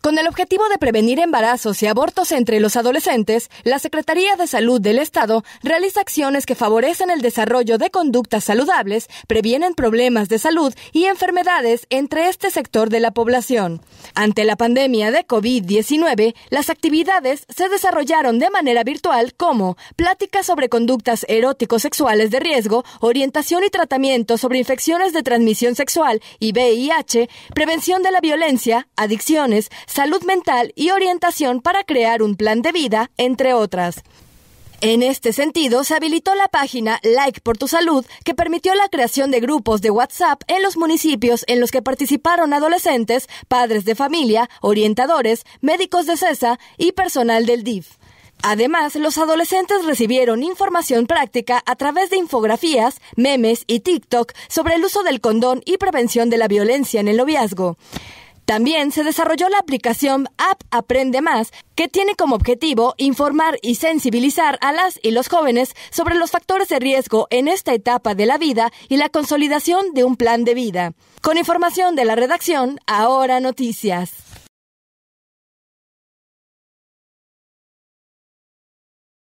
Con el objetivo de prevenir embarazos y abortos entre los adolescentes, la Secretaría de Salud del Estado realiza acciones que favorecen el desarrollo de conductas saludables, previenen problemas de salud y enfermedades entre este sector de la población. Ante la pandemia de COVID-19, las actividades se desarrollaron de manera virtual como pláticas sobre conductas erótico-sexuales de riesgo, orientación y tratamiento sobre infecciones de transmisión sexual y VIH, prevención de la violencia, adicciones, salud mental y orientación para crear un plan de vida, entre otras. En este sentido, se habilitó la página Like por tu Salud, que permitió la creación de grupos de WhatsApp en los municipios en los que participaron adolescentes, padres de familia, orientadores, médicos de CESA y personal del DIF. Además, los adolescentes recibieron información práctica a través de infografías, memes y TikTok sobre el uso del condón y prevención de la violencia en el noviazgo. También se desarrolló la aplicación App Aprende Más, que tiene como objetivo informar y sensibilizar a las y los jóvenes sobre los factores de riesgo en esta etapa de la vida y la consolidación de un plan de vida. Con información de la redacción, ahora noticias.